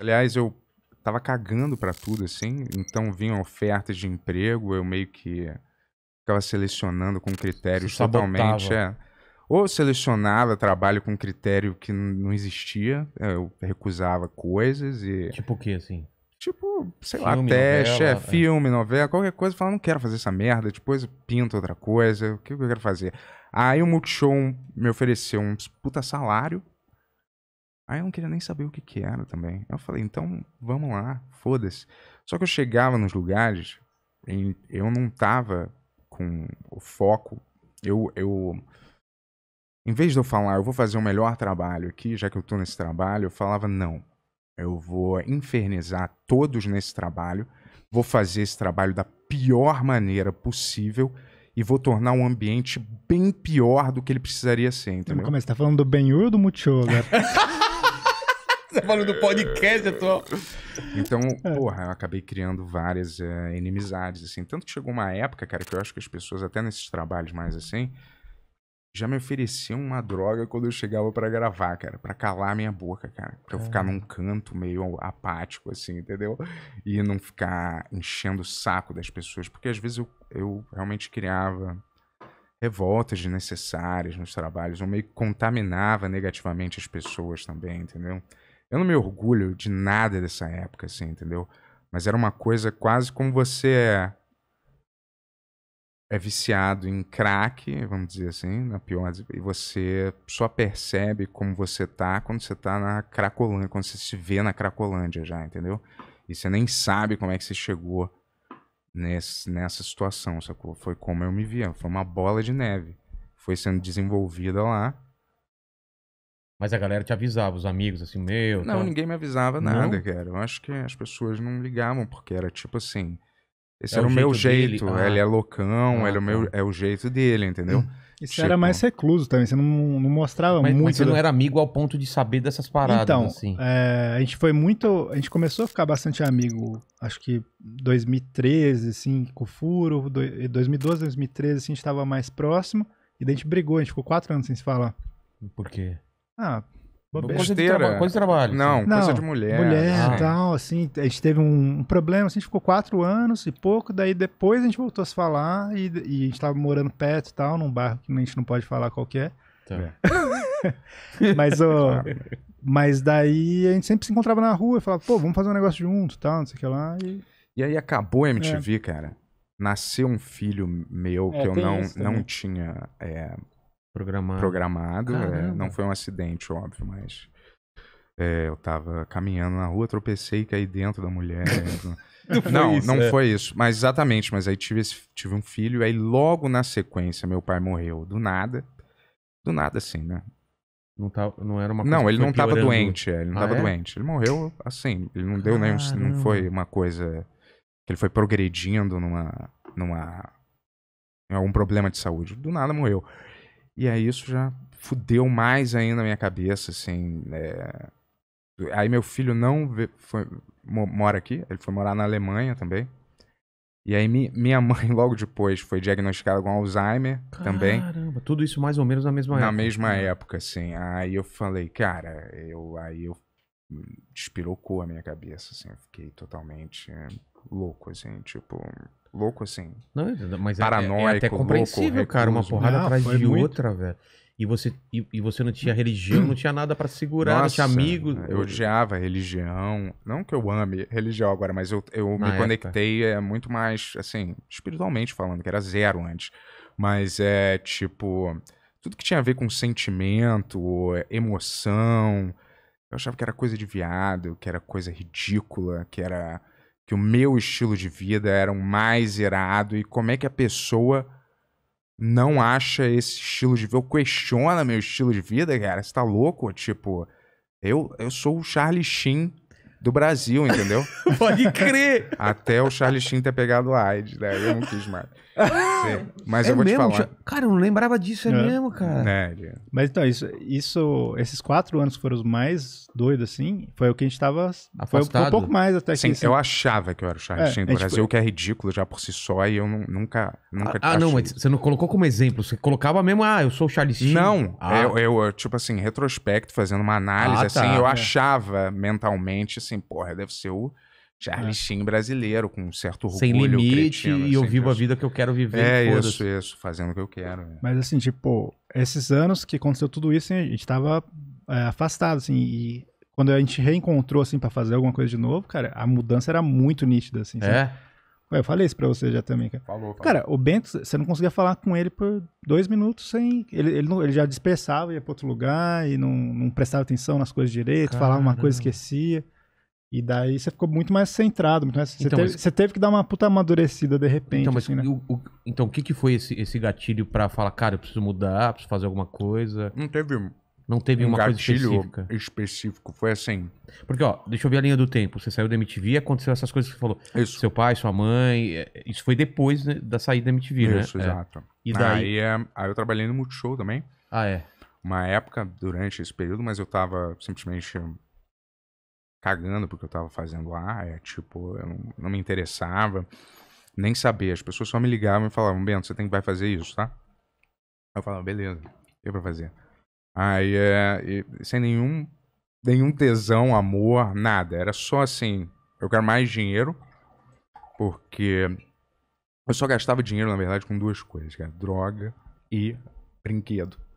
Aliás, eu tava cagando para tudo, assim. Então vinham ofertas de emprego, eu meio que ficava selecionando com critérios totalmente. É, ou selecionava trabalho com critério que não existia, é, eu recusava coisas e. Tipo o que, assim? Tipo, sei filme, lá, teste, novela, é, filme, novela, qualquer coisa, falava, não quero fazer essa merda, depois eu pinto outra coisa, o que eu quero fazer? Aí o Multishow me ofereceu um puta salário, Aí eu não queria nem saber o que, que era também. Eu falei, então vamos lá, foda-se. Só que eu chegava nos lugares, e eu não tava com o foco. Eu, eu. Em vez de eu falar, eu vou fazer o melhor trabalho aqui, já que eu tô nesse trabalho, eu falava, não. Eu vou infernizar todos nesse trabalho, vou fazer esse trabalho da pior maneira possível e vou tornar um ambiente bem pior do que ele precisaria ser, entendeu? Como é? Você tá falando do Benhur ou do Mucho agora? Você tá falando do podcast atual. Então, porra, eu acabei criando várias eh, inimizades, assim. Tanto que chegou uma época, cara, que eu acho que as pessoas, até nesses trabalhos mais assim, já me ofereciam uma droga quando eu chegava para gravar, cara, para calar minha boca, cara, para eu ficar é. num canto meio apático assim, entendeu? E não ficar enchendo o saco das pessoas, porque às vezes eu, eu realmente criava revoltas desnecessárias nos trabalhos, eu meio que contaminava negativamente as pessoas também, entendeu? Eu não me orgulho de nada dessa época, assim, entendeu? Mas era uma coisa quase como você é, é viciado em crack, vamos dizer assim, na pior, e você só percebe como você tá quando você tá na Cracolândia, quando você se vê na Cracolândia já, entendeu? E você nem sabe como é que você chegou nesse, nessa situação, sacou? Foi como eu me via, foi uma bola de neve. Foi sendo desenvolvida lá mas a galera te avisava, os amigos, assim, meu. Não, ninguém me avisava nada, não? cara. Eu acho que as pessoas não ligavam, porque era tipo assim. Esse é era o, meu jeito. jeito. Ah. Ele é loucão, ah, ele é, o tá. meu, é o jeito dele, entendeu? Isso tipo... era mais recluso também, você não, não mostrava mas, muito. Mas você não né? era amigo ao ponto de saber dessas paradas. Então, assim. é, a gente foi muito. A gente começou a ficar bastante amigo, acho que 2013, assim, com o Furo, 2012, 2013, assim, a gente estava mais próximo. E daí a gente brigou, a gente ficou quatro anos sem se falar. Por quê? Ah, bobeira. Coisa de, coisa de trabalho. Não, assim. não, coisa de mulher. Mulher e né? tal, assim. A gente teve um, problema, assim, a gente ficou quatro anos e pouco, daí depois a gente voltou a se falar e, e a gente tava morando perto e tal, num bairro que a gente não pode falar qualquer. É. Tá. É. mas, ó, mas daí a gente sempre se encontrava na rua e falava, pô, vamos fazer um negócio junto e tal, não sei o que lá. E, e aí acabou a MTV, é. cara. Nasceu um filho meu é, que eu não, não tinha. É programado. programado é, não foi um acidente, óbvio, mas é, eu tava caminhando na rua, tropecei e caí dentro da mulher. não, foi não, isso, não é. foi isso. Mas exatamente, mas aí tive, esse, tive um filho, aí logo na sequência meu pai morreu. Do nada. Do nada, assim, né? Não, tá, não era uma coisa Não, ele não piorando. tava doente, é, ele não ah, tava é? doente. Ele morreu assim, ele não deu nem. Não foi uma coisa. que ele foi progredindo numa. numa. algum problema de saúde. Do nada morreu. E aí isso já fudeu mais ainda a minha cabeça, assim. É... Aí meu filho não vê, foi, mora aqui, ele foi morar na Alemanha também. E aí mi, minha mãe logo depois foi diagnosticada com Alzheimer Caramba, também. Caramba, tudo isso mais ou menos na mesma na época. Na mesma né? época, assim. Aí eu falei, cara, eu aí eu hum, despirocou a minha cabeça, assim, eu fiquei totalmente louco, assim, tipo, louco, assim. Não, é, mas paranoico, é, é até compreensível, louco, cara. Uma porrada atrás de muito. outra, velho. E você, e, e, você não tinha religião, não tinha nada para segurar, Nossa, não tinha amigos. Eu odiava religião. Não que eu ame religião agora, mas eu, eu me época. conectei é, muito mais, assim, espiritualmente falando, que era zero antes. Mas é tipo. Tudo que tinha a ver com sentimento, emoção. Eu achava que era coisa de viado, que era coisa ridícula, que era que o meu estilo de vida era o um mais irado e como é que a pessoa não acha esse estilo de vida, ou questiona meu estilo de vida, cara, você tá louco? Tipo, eu, eu sou o Charlie Sheen do Brasil, entendeu? Pode crer! Até o Charlie Sheen ter pegado AIDS, né? Eu não quis mais. Sim. Mas é eu vou mesmo, te falar. Cara, eu não lembrava disso, é, é. mesmo, cara. É, é. Mas então, isso, isso, esses quatro anos que foram os mais doidos, assim, foi o que a gente tava. Afastado. Foi um pouco mais até que. Sim, assim... eu achava que eu era o Charlie é, Sheen do Brasil, tipo... que é ridículo já por si só, e eu não, nunca. nunca ah, ah não, mas você não colocou como exemplo, você colocava mesmo, ah, eu sou o Charlie Sheen. Não, ah. eu, eu, tipo assim, retrospecto, fazendo uma análise, ah, assim, tá, assim, eu é. achava mentalmente assim, porra, deve ser o Charlie é. Sheen brasileiro, com um certo orgulho. Sem limite cretino, assim, e eu vivo a vida que eu quero viver. É isso, isso, fazendo o que eu quero. É. Mas assim, tipo, esses anos que aconteceu tudo isso, a gente tava é, afastado, assim, e quando a gente reencontrou, assim, para fazer alguma coisa de novo, cara, a mudança era muito nítida, assim. É? Sabe? Ué, eu falei isso pra você já também, cara. Falou, falou. Cara, o Bento, você não conseguia falar com ele por dois minutos sem. Ele, ele, não, ele já dispersava, ia pra outro lugar e não, não prestava atenção nas coisas direito, Caramba. falava uma coisa, esquecia. E daí você ficou muito mais centrado, muito mais... Você, então, teve, mas... você, teve, que dar uma puta amadurecida de repente. Então, mas assim, né? o, o, então, o que, que foi esse, esse gatilho para falar, cara, eu preciso mudar, preciso fazer alguma coisa? Não teve não teve um uma coisa específica. específico, foi assim. Porque, ó, deixa eu ver a linha do tempo. Você saiu da MTV e aconteceu essas coisas que você falou. Isso. Seu pai, sua mãe. É, isso foi depois né, da saída da MTV, isso, né? Isso, é. exato. É. E daí. Aí, eh, aí eu trabalhei no Multishow também. Ah, é. Uma época durante esse período, mas eu tava simplesmente cagando porque eu tava fazendo lá, é, tipo, eu não, não, me interessava, nem sabia. As pessoas só me ligavam e falavam, Bento, você tem que vai fazer isso, tá? Eu falava, beleza, o que é pra fazer? Aí, é, e, sem nenhum, nenhum tesão, amor, nada. Era só assim, eu quero mais dinheiro, porque eu só gastava dinheiro, na verdade, com duas coisas, cara, droga e brinquedo.